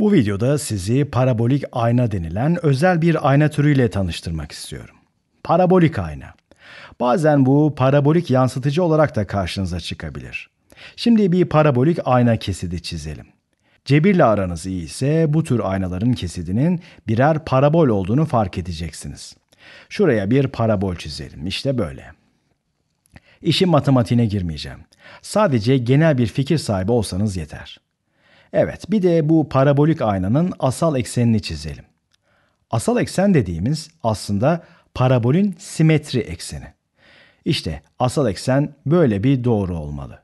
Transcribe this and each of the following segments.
Bu videoda sizi parabolik ayna denilen özel bir ayna türüyle tanıştırmak istiyorum. Parabolik ayna. Bazen bu parabolik yansıtıcı olarak da karşınıza çıkabilir. Şimdi bir parabolik ayna kesidi çizelim. Cebirle aranız iyi ise bu tür aynaların kesidinin birer parabol olduğunu fark edeceksiniz. Şuraya bir parabol çizelim. İşte böyle. İşin matematiğine girmeyeceğim. Sadece genel bir fikir sahibi olsanız yeter. Evet bir de bu parabolik aynanın asal eksenini çizelim. Asal eksen dediğimiz aslında parabolün simetri ekseni. İşte asal eksen böyle bir doğru olmalı.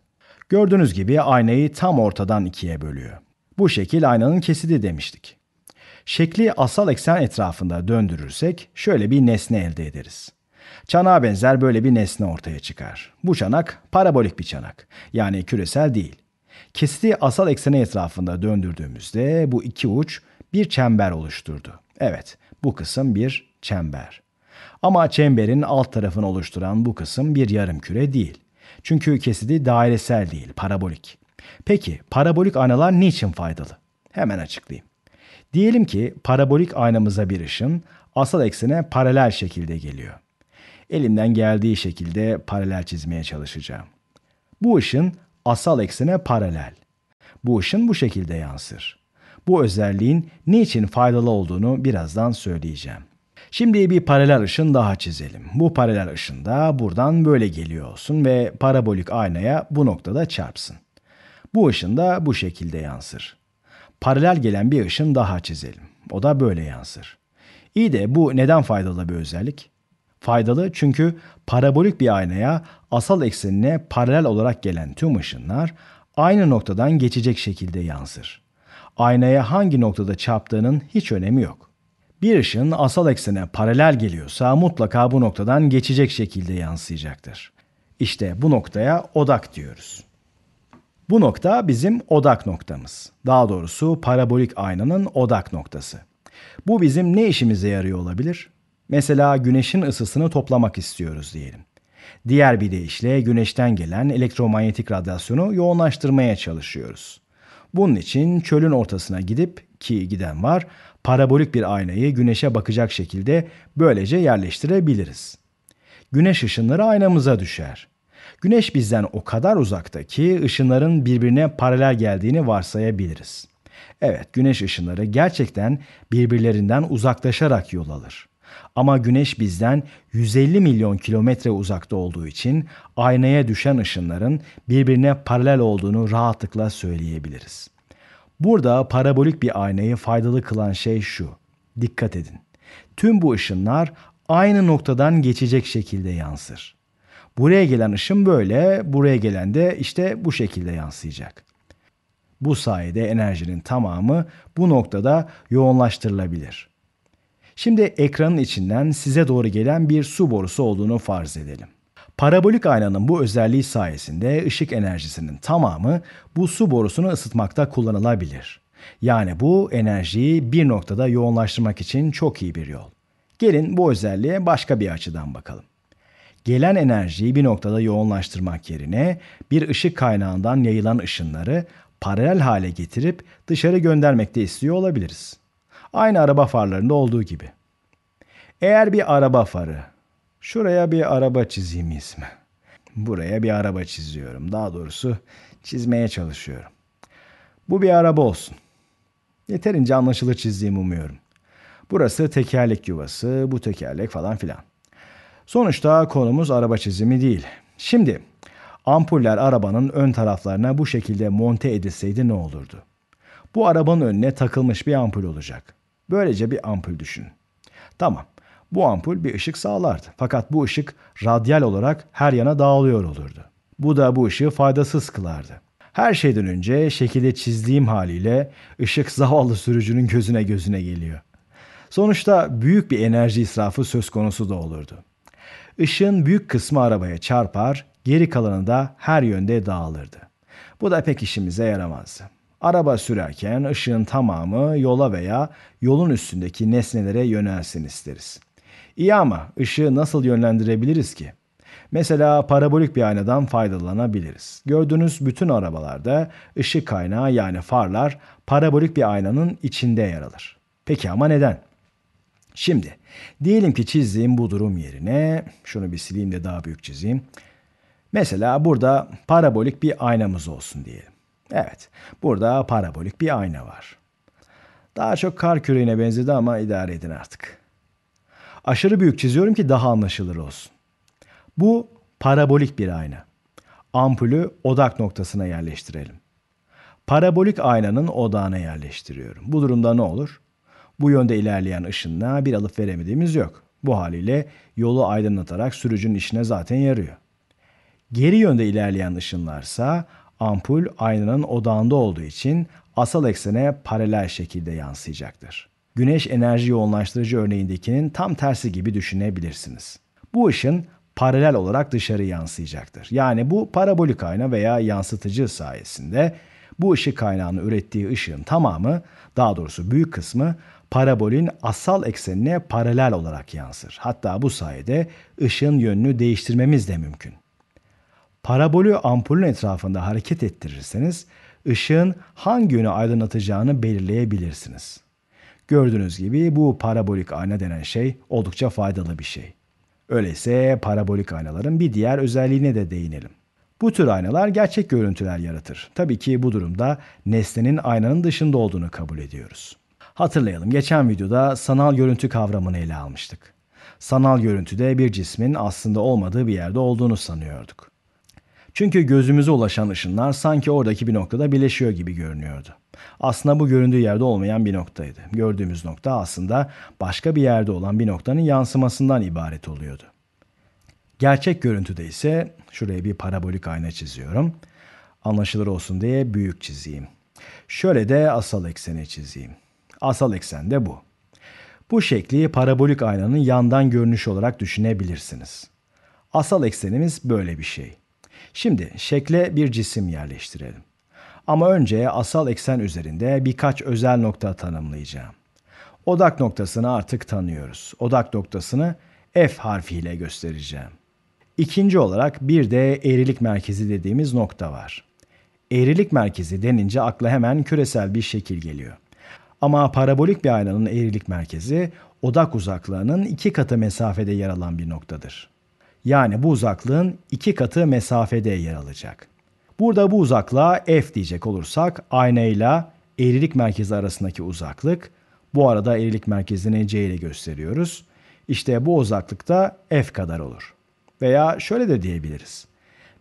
Gördüğünüz gibi aynayı tam ortadan ikiye bölüyor. Bu şekil aynanın kesidi demiştik. Şekli asal eksen etrafında döndürürsek şöyle bir nesne elde ederiz. Çanağa benzer böyle bir nesne ortaya çıkar. Bu çanak parabolik bir çanak. Yani küresel değil. Kesti asal ekseni etrafında döndürdüğümüzde bu iki uç bir çember oluşturdu. Evet, bu kısım bir çember. Ama çemberin alt tarafını oluşturan bu kısım bir yarım küre değil. Çünkü kesidi dairesel değil, parabolik. Peki parabolik aynalar niçin faydalı? Hemen açıklayayım. Diyelim ki parabolik aynamıza bir ışın asal eksene paralel şekilde geliyor. Elimden geldiği şekilde paralel çizmeye çalışacağım. Bu ışın asal eksene paralel. Bu ışın bu şekilde yansır. Bu özelliğin niçin faydalı olduğunu birazdan söyleyeceğim. Şimdi bir paralel ışın daha çizelim. Bu paralel ışın da buradan böyle geliyor olsun ve parabolik aynaya bu noktada çarpsın. Bu ışın da bu şekilde yansır. Paralel gelen bir ışın daha çizelim. O da böyle yansır. İyi de bu neden faydalı bir özellik? faydalı çünkü parabolik bir aynaya asal eksenine paralel olarak gelen tüm ışınlar aynı noktadan geçecek şekilde yansır. Aynaya hangi noktada çarptığının hiç önemi yok. Bir ışın asal eksene paralel geliyorsa mutlaka bu noktadan geçecek şekilde yansıyacaktır. İşte bu noktaya odak diyoruz. Bu nokta bizim odak noktamız. Daha doğrusu parabolik aynanın odak noktası. Bu bizim ne işimize yarıyor olabilir? Mesela güneşin ısısını toplamak istiyoruz diyelim. Diğer bir deyişle güneşten gelen elektromanyetik radyasyonu yoğunlaştırmaya çalışıyoruz. Bunun için çölün ortasına gidip ki giden var parabolik bir aynayı güneşe bakacak şekilde böylece yerleştirebiliriz. Güneş ışınları aynamıza düşer. Güneş bizden o kadar uzakta ki ışınların birbirine paralel geldiğini varsayabiliriz. Evet, güneş ışınları gerçekten birbirlerinden uzaklaşarak yol alır. Ama Güneş bizden 150 milyon kilometre uzakta olduğu için aynaya düşen ışınların birbirine paralel olduğunu rahatlıkla söyleyebiliriz. Burada parabolik bir aynayı faydalı kılan şey şu. Dikkat edin. Tüm bu ışınlar aynı noktadan geçecek şekilde yansır. Buraya gelen ışın böyle, buraya gelen de işte bu şekilde yansıyacak. Bu sayede enerjinin tamamı bu noktada yoğunlaştırılabilir.'' Şimdi ekranın içinden size doğru gelen bir su borusu olduğunu farz edelim. Parabolik aynanın bu özelliği sayesinde ışık enerjisinin tamamı bu su borusunu ısıtmakta kullanılabilir. Yani bu enerjiyi bir noktada yoğunlaştırmak için çok iyi bir yol. Gelin bu özelliğe başka bir açıdan bakalım. Gelen enerjiyi bir noktada yoğunlaştırmak yerine bir ışık kaynağından yayılan ışınları paralel hale getirip dışarı göndermekte istiyor olabiliriz. Aynı araba farlarında olduğu gibi. Eğer bir araba farı, şuraya bir araba çizeyim ismi. Buraya bir araba çiziyorum. Daha doğrusu çizmeye çalışıyorum. Bu bir araba olsun. Yeterince anlaşılır çizdiğimi umuyorum. Burası tekerlek yuvası, bu tekerlek falan filan. Sonuçta konumuz araba çizimi değil. Şimdi ampuller arabanın ön taraflarına bu şekilde monte edilseydi ne olurdu? Bu arabanın önüne takılmış bir ampul olacak. Böylece bir ampul düşünün. Tamam. Bu ampul bir ışık sağlardı. Fakat bu ışık radyal olarak her yana dağılıyor olurdu. Bu da bu ışığı faydasız kılardı. Her şeyden önce şekilde çizdiğim haliyle ışık zavallı sürücünün gözüne gözüne geliyor. Sonuçta büyük bir enerji israfı söz konusu da olurdu. Işığın büyük kısmı arabaya çarpar, geri kalanı da her yönde dağılırdı. Bu da pek işimize yaramazdı. Araba sürerken ışığın tamamı yola veya yolun üstündeki nesnelere yönelsin isteriz. İyi ama ışığı nasıl yönlendirebiliriz ki? Mesela parabolik bir aynadan faydalanabiliriz. Gördüğünüz bütün arabalarda ışık kaynağı yani farlar parabolik bir aynanın içinde yer alır. Peki ama neden? Şimdi diyelim ki çizdiğim bu durum yerine şunu bir sileyim de daha büyük çizeyim. Mesela burada parabolik bir aynamız olsun diyelim. Evet, burada parabolik bir ayna var. Daha çok kar küreğine benzedi ama idare edin artık. Aşırı büyük çiziyorum ki daha anlaşılır olsun. Bu parabolik bir ayna. Ampulü odak noktasına yerleştirelim. Parabolik aynanın odağına yerleştiriyorum. Bu durumda ne olur? Bu yönde ilerleyen ışınla bir alıp veremediğimiz yok. Bu haliyle yolu aydınlatarak sürücünün işine zaten yarıyor. Geri yönde ilerleyen ışınlarsa Ampul aynanın odağında olduğu için asal eksene paralel şekilde yansıyacaktır. Güneş enerji yoğunlaştırıcı örneğindekinin tam tersi gibi düşünebilirsiniz. Bu ışın paralel olarak dışarı yansıyacaktır. Yani bu parabolik ayna veya yansıtıcı sayesinde bu ışık kaynağının ürettiği ışığın tamamı, daha doğrusu büyük kısmı parabolün asal eksenine paralel olarak yansır. Hatta bu sayede ışığın yönünü değiştirmemiz de mümkün. Parabolü ampulün etrafında hareket ettirirseniz ışığın hangi yönü aydınlatacağını belirleyebilirsiniz. Gördüğünüz gibi bu parabolik ayna denen şey oldukça faydalı bir şey. Öyleyse parabolik aynaların bir diğer özelliğine de değinelim. Bu tür aynalar gerçek görüntüler yaratır. Tabii ki bu durumda nesnenin aynanın dışında olduğunu kabul ediyoruz. Hatırlayalım geçen videoda sanal görüntü kavramını ele almıştık. Sanal görüntüde bir cismin aslında olmadığı bir yerde olduğunu sanıyorduk. Çünkü gözümüze ulaşan ışınlar sanki oradaki bir noktada birleşiyor gibi görünüyordu. Aslında bu göründüğü yerde olmayan bir noktaydı. Gördüğümüz nokta aslında başka bir yerde olan bir noktanın yansımasından ibaret oluyordu. Gerçek görüntüde ise şuraya bir parabolik ayna çiziyorum. Anlaşılır olsun diye büyük çizeyim. Şöyle de asal ekseni çizeyim. Asal eksen de bu. Bu şekli parabolik aynanın yandan görünüş olarak düşünebilirsiniz. Asal eksenimiz böyle bir şey. Şimdi şekle bir cisim yerleştirelim. Ama önce asal eksen üzerinde birkaç özel nokta tanımlayacağım. Odak noktasını artık tanıyoruz. Odak noktasını F harfiyle göstereceğim. İkinci olarak bir de eğrilik merkezi dediğimiz nokta var. Eğrilik merkezi denince akla hemen küresel bir şekil geliyor. Ama parabolik bir aynanın eğrilik merkezi odak uzaklığının iki katı mesafede yer alan bir noktadır. Yani bu uzaklığın iki katı mesafede yer alacak. Burada bu uzaklığa f diyecek olursak aynayla eğrilik merkezi arasındaki uzaklık. Bu arada eğrilik merkezini c ile gösteriyoruz. İşte bu uzaklık da f kadar olur. Veya şöyle de diyebiliriz.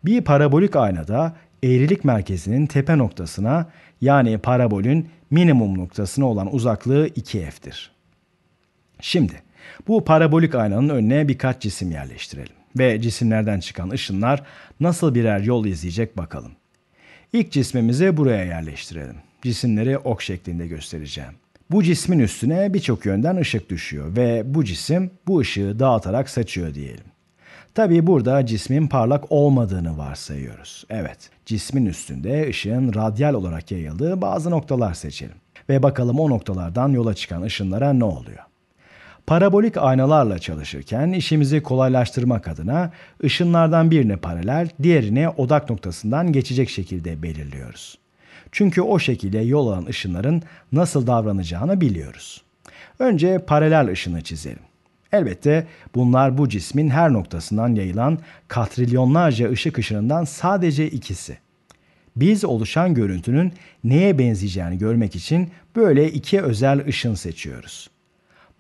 Bir parabolik aynada eğrilik merkezinin tepe noktasına yani parabolün minimum noktasına olan uzaklığı 2f'tir. Şimdi bu parabolik aynanın önüne birkaç cisim yerleştirelim ve cisimlerden çıkan ışınlar nasıl birer yol izleyecek bakalım. İlk cismimizi buraya yerleştirelim. Cisimleri ok şeklinde göstereceğim. Bu cismin üstüne birçok yönden ışık düşüyor ve bu cisim bu ışığı dağıtarak saçıyor diyelim. Tabii burada cismin parlak olmadığını varsayıyoruz. Evet, cismin üstünde ışığın radyal olarak yayıldığı bazı noktalar seçelim. Ve bakalım o noktalardan yola çıkan ışınlara ne oluyor? Parabolik aynalarla çalışırken işimizi kolaylaştırmak adına ışınlardan birine paralel, diğerine odak noktasından geçecek şekilde belirliyoruz. Çünkü o şekilde yol alan ışınların nasıl davranacağını biliyoruz. Önce paralel ışını çizelim. Elbette bunlar bu cismin her noktasından yayılan katrilyonlarca ışık ışınından sadece ikisi. Biz oluşan görüntünün neye benzeyeceğini görmek için böyle iki özel ışın seçiyoruz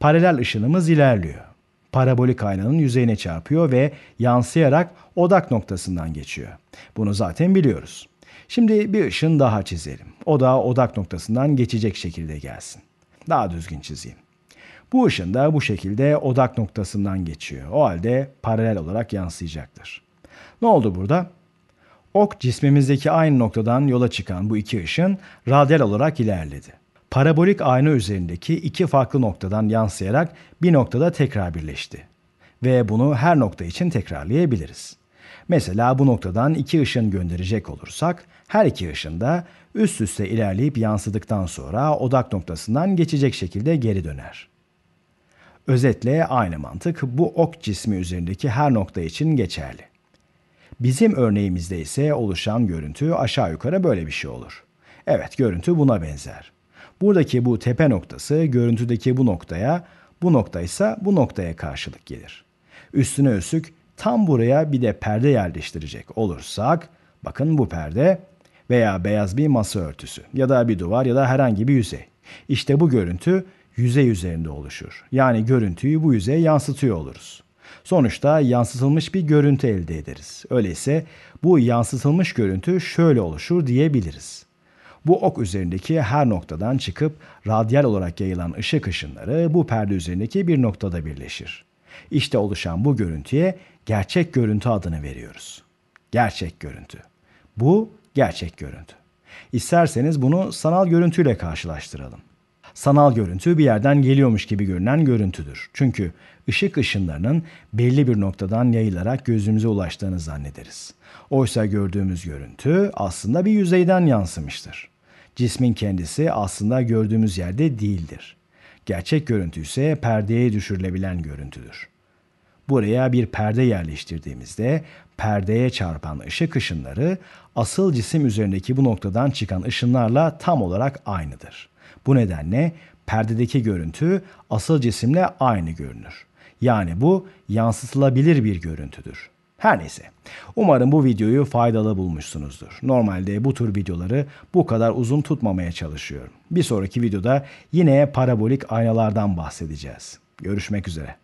paralel ışınımız ilerliyor. Parabolik aynanın yüzeyine çarpıyor ve yansıyarak odak noktasından geçiyor. Bunu zaten biliyoruz. Şimdi bir ışın daha çizelim. O da odak noktasından geçecek şekilde gelsin. Daha düzgün çizeyim. Bu ışın da bu şekilde odak noktasından geçiyor. O halde paralel olarak yansıyacaktır. Ne oldu burada? Ok cismimizdeki aynı noktadan yola çıkan bu iki ışın radyal olarak ilerledi. Parabolik ayna üzerindeki iki farklı noktadan yansıyarak bir noktada tekrar birleşti. Ve bunu her nokta için tekrarlayabiliriz. Mesela bu noktadan iki ışın gönderecek olursak her iki ışın da üst üste ilerleyip yansıdıktan sonra odak noktasından geçecek şekilde geri döner. Özetle aynı mantık bu ok cismi üzerindeki her nokta için geçerli. Bizim örneğimizde ise oluşan görüntü aşağı yukarı böyle bir şey olur. Evet görüntü buna benzer. Buradaki bu tepe noktası görüntüdeki bu noktaya, bu nokta ise bu noktaya karşılık gelir. Üstüne üstlük tam buraya bir de perde yerleştirecek olursak bakın bu perde veya beyaz bir masa örtüsü ya da bir duvar ya da herhangi bir yüzey. İşte bu görüntü yüzey üzerinde oluşur. Yani görüntüyü bu yüzeye yansıtıyor oluruz. Sonuçta yansıtılmış bir görüntü elde ederiz. Öyleyse bu yansıtılmış görüntü şöyle oluşur diyebiliriz. Bu ok üzerindeki her noktadan çıkıp radyal olarak yayılan ışık ışınları bu perde üzerindeki bir noktada birleşir. İşte oluşan bu görüntüye gerçek görüntü adını veriyoruz. Gerçek görüntü. Bu gerçek görüntü. İsterseniz bunu sanal görüntüyle karşılaştıralım. Sanal görüntü bir yerden geliyormuş gibi görünen görüntüdür. Çünkü ışık ışınlarının belli bir noktadan yayılarak gözümüze ulaştığını zannederiz. Oysa gördüğümüz görüntü aslında bir yüzeyden yansımıştır cismin kendisi aslında gördüğümüz yerde değildir. Gerçek görüntü ise perdeye düşürülebilen görüntüdür. Buraya bir perde yerleştirdiğimizde perdeye çarpan ışık ışınları asıl cisim üzerindeki bu noktadan çıkan ışınlarla tam olarak aynıdır. Bu nedenle perdedeki görüntü asıl cisimle aynı görünür. Yani bu yansıtılabilir bir görüntüdür. Her neyse. Umarım bu videoyu faydalı bulmuşsunuzdur. Normalde bu tür videoları bu kadar uzun tutmamaya çalışıyorum. Bir sonraki videoda yine parabolik aynalardan bahsedeceğiz. Görüşmek üzere.